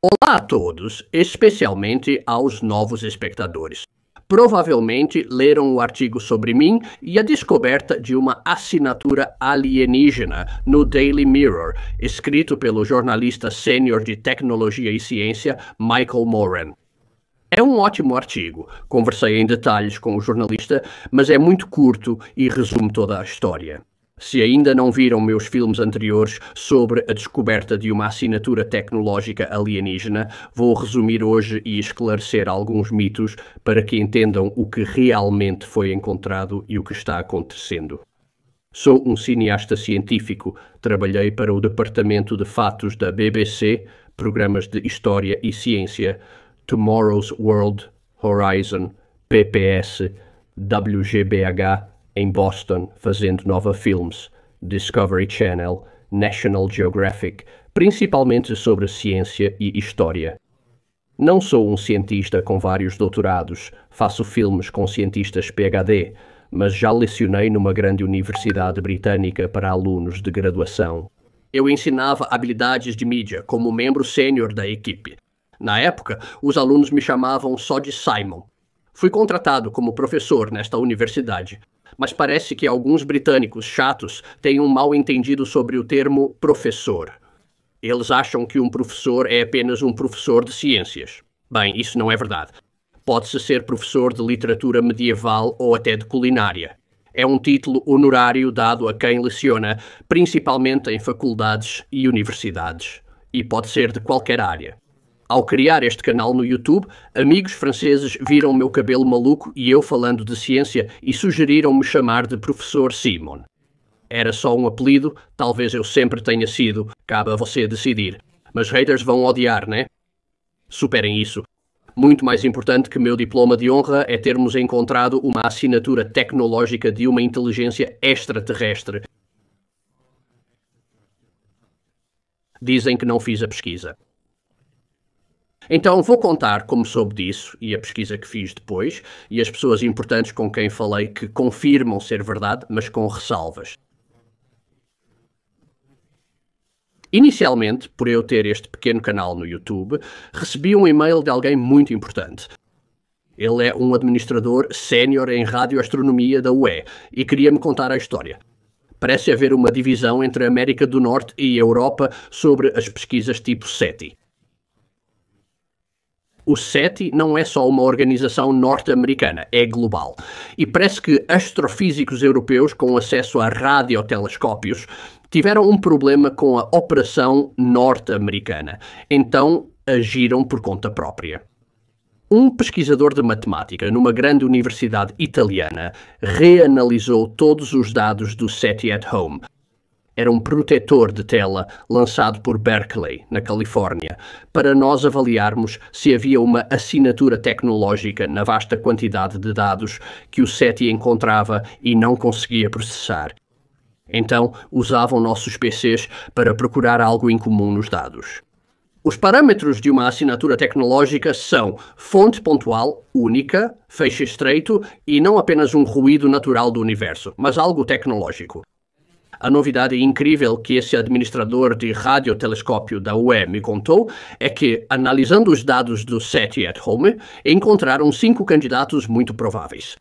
Olá a todos, especialmente aos novos espectadores. Provavelmente leram o artigo sobre mim e a descoberta de uma assinatura alienígena no Daily Mirror, escrito pelo jornalista sênior de tecnologia e ciência Michael Moran. É um ótimo artigo. Conversei em detalhes com o jornalista, mas é muito curto e resume toda a história. Se ainda não viram meus filmes anteriores sobre a descoberta de uma assinatura tecnológica alienígena, vou resumir hoje e esclarecer alguns mitos para que entendam o que realmente foi encontrado e o que está acontecendo. Sou um cineasta científico. Trabalhei para o Departamento de Fatos da BBC, Programas de História e Ciência, Tomorrow's World Horizon, PPS, WGBH, em Boston, fazendo Nova filmes, Discovery Channel, National Geographic, principalmente sobre ciência e história. Não sou um cientista com vários doutorados, faço filmes com cientistas PhD, mas já lecionei numa grande universidade britânica para alunos de graduação. Eu ensinava habilidades de mídia como membro sênior da equipe, na época, os alunos me chamavam só de Simon. Fui contratado como professor nesta universidade, mas parece que alguns britânicos chatos têm um mal entendido sobre o termo professor. Eles acham que um professor é apenas um professor de ciências. Bem, isso não é verdade. Pode-se ser professor de literatura medieval ou até de culinária. É um título honorário dado a quem leciona, principalmente em faculdades e universidades. E pode ser de qualquer área. Ao criar este canal no YouTube, amigos franceses viram o meu cabelo maluco e eu falando de ciência e sugeriram-me chamar de Professor Simon. Era só um apelido, talvez eu sempre tenha sido, cabe a você decidir. Mas haters vão odiar, né? Superem isso. Muito mais importante que meu diploma de honra é termos encontrado uma assinatura tecnológica de uma inteligência extraterrestre. Dizem que não fiz a pesquisa. Então vou contar como soube disso e a pesquisa que fiz depois e as pessoas importantes com quem falei que confirmam ser verdade, mas com ressalvas. Inicialmente, por eu ter este pequeno canal no YouTube, recebi um e-mail de alguém muito importante. Ele é um administrador sénior em radioastronomia da UE e queria-me contar a história. Parece haver uma divisão entre a América do Norte e a Europa sobre as pesquisas tipo SETI o SETI não é só uma organização norte-americana, é global. E parece que astrofísicos europeus com acesso a radiotelescópios tiveram um problema com a operação norte-americana. Então agiram por conta própria. Um pesquisador de matemática numa grande universidade italiana reanalisou todos os dados do SETI at Home era um protetor de tela lançado por Berkeley, na Califórnia, para nós avaliarmos se havia uma assinatura tecnológica na vasta quantidade de dados que o SETI encontrava e não conseguia processar. Então, usavam nossos PCs para procurar algo incomum nos dados. Os parâmetros de uma assinatura tecnológica são fonte pontual única, feixe estreito e não apenas um ruído natural do universo, mas algo tecnológico. A novidade incrível que esse administrador de radiotelescópio da UE me contou é que, analisando os dados do SETI at Home, encontraram cinco candidatos muito prováveis.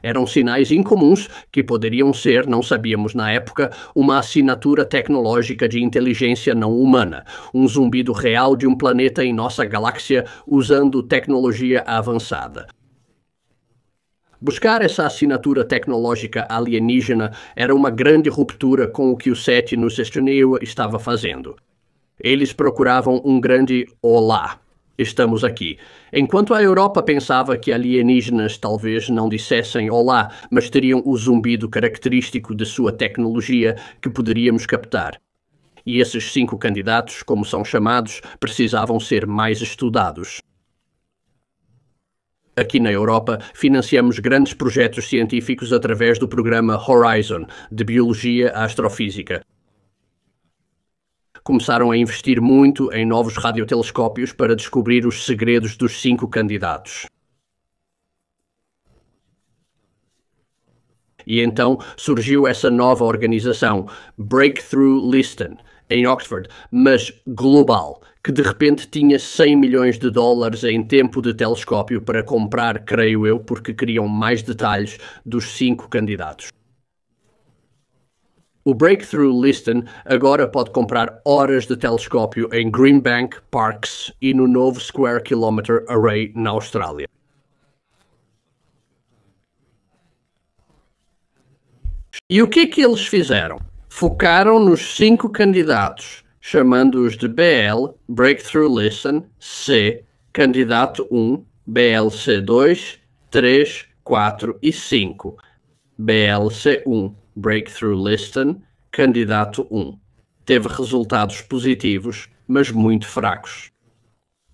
Eram sinais incomuns que poderiam ser, não sabíamos na época, uma assinatura tecnológica de inteligência não humana, um zumbido real de um planeta em nossa galáxia usando tecnologia avançada. Buscar essa assinatura tecnológica alienígena era uma grande ruptura com o que o SETI no Sextanewa estava fazendo. Eles procuravam um grande olá. Estamos aqui. Enquanto a Europa pensava que alienígenas talvez não dissessem olá, mas teriam o zumbido característico de sua tecnologia que poderíamos captar. E esses cinco candidatos, como são chamados, precisavam ser mais estudados. Aqui na Europa, financiamos grandes projetos científicos através do programa Horizon, de Biologia à Astrofísica. Começaram a investir muito em novos radiotelescópios para descobrir os segredos dos cinco candidatos. E então surgiu essa nova organização, Breakthrough Listen, em Oxford, mas global, que de repente tinha 100 milhões de dólares em tempo de telescópio para comprar, creio eu, porque queriam mais detalhes dos cinco candidatos. O Breakthrough Liston agora pode comprar horas de telescópio em Greenbank Parks e no novo Square Kilometre Array na Austrália. E o que é que eles fizeram? focaram nos cinco candidatos, chamando-os de BL, Breakthrough Listen, C, Candidato 1, BLC 2, 3, 4 e 5. BLC 1, Breakthrough Listen, Candidato 1. Teve resultados positivos, mas muito fracos.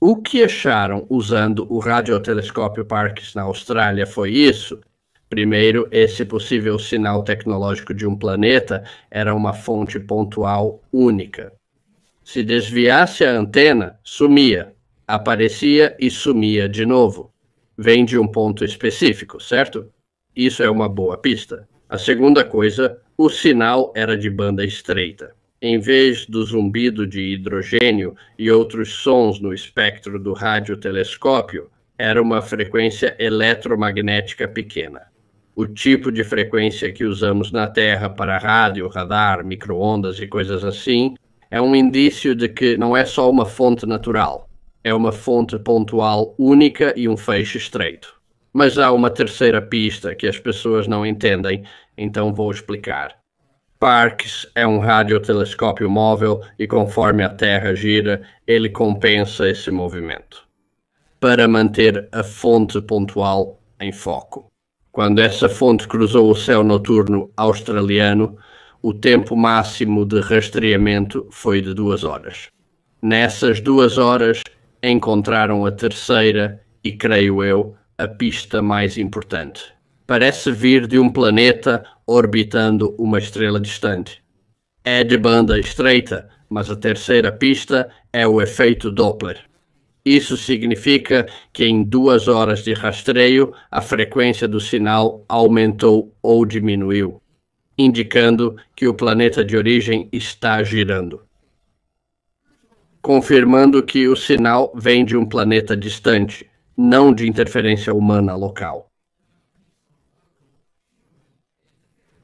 O que acharam usando o radiotelescópio Parkes na Austrália foi isso? Primeiro, esse possível sinal tecnológico de um planeta era uma fonte pontual única. Se desviasse a antena, sumia, aparecia e sumia de novo. Vem de um ponto específico, certo? Isso é uma boa pista. A segunda coisa, o sinal era de banda estreita. Em vez do zumbido de hidrogênio e outros sons no espectro do radiotelescópio, era uma frequência eletromagnética pequena o tipo de frequência que usamos na Terra para rádio, radar, microondas e coisas assim, é um indício de que não é só uma fonte natural, é uma fonte pontual única e um feixe estreito. Mas há uma terceira pista que as pessoas não entendem, então vou explicar. Parkes é um radiotelescópio móvel e conforme a Terra gira, ele compensa esse movimento para manter a fonte pontual em foco. Quando essa fonte cruzou o céu noturno australiano, o tempo máximo de rastreamento foi de duas horas. Nessas duas horas, encontraram a terceira e, creio eu, a pista mais importante. Parece vir de um planeta orbitando uma estrela distante. É de banda estreita, mas a terceira pista é o efeito Doppler. Isso significa que em duas horas de rastreio, a frequência do sinal aumentou ou diminuiu, indicando que o planeta de origem está girando. Confirmando que o sinal vem de um planeta distante, não de interferência humana local.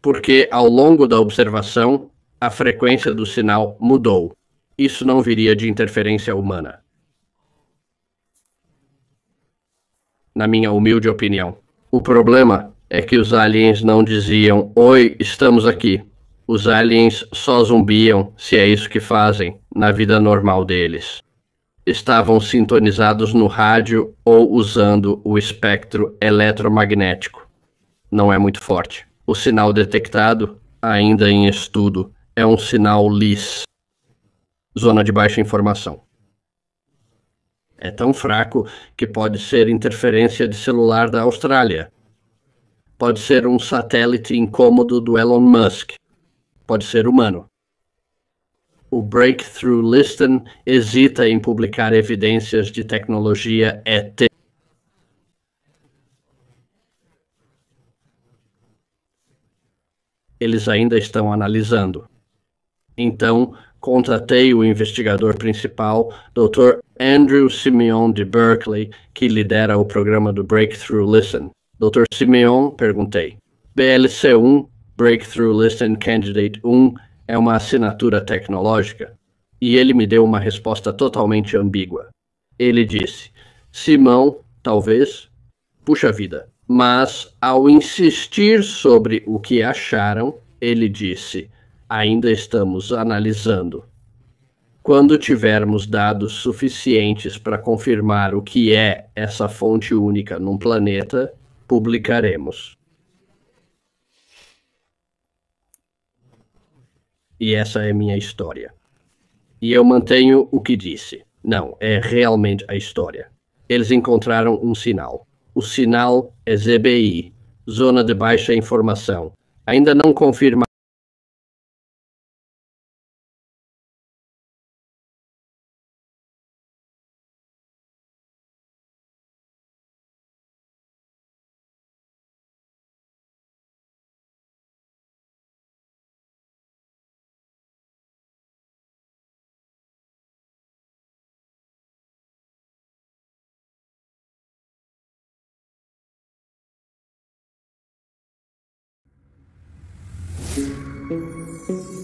Porque ao longo da observação, a frequência do sinal mudou. Isso não viria de interferência humana. na minha humilde opinião. O problema é que os aliens não diziam: Oi, estamos aqui. Os aliens só zumbiam, se é isso que fazem, na vida normal deles. Estavam sintonizados no rádio ou usando o espectro eletromagnético. Não é muito forte. O sinal detectado, ainda em estudo, é um sinal LIS zona de baixa informação. É tão fraco que pode ser interferência de celular da Austrália. Pode ser um satélite incômodo do Elon Musk. Pode ser humano. O Breakthrough Liston hesita em publicar evidências de tecnologia ET. Eles ainda estão analisando. Então, contratei o investigador principal, Dr. Andrew Simeon de Berkeley, que lidera o programa do Breakthrough Listen. Dr. Simeon, perguntei: BLC1, Breakthrough Listen Candidate 1, é uma assinatura tecnológica? E ele me deu uma resposta totalmente ambígua. Ele disse: Simão, talvez. Puxa vida. Mas, ao insistir sobre o que acharam, ele disse: ainda estamos analisando. Quando tivermos dados suficientes para confirmar o que é essa fonte única num planeta, publicaremos. E essa é minha história. E eu mantenho o que disse. Não, é realmente a história. Eles encontraram um sinal. O sinal é ZBI Zona de Baixa Informação. Ainda não confirma. thank you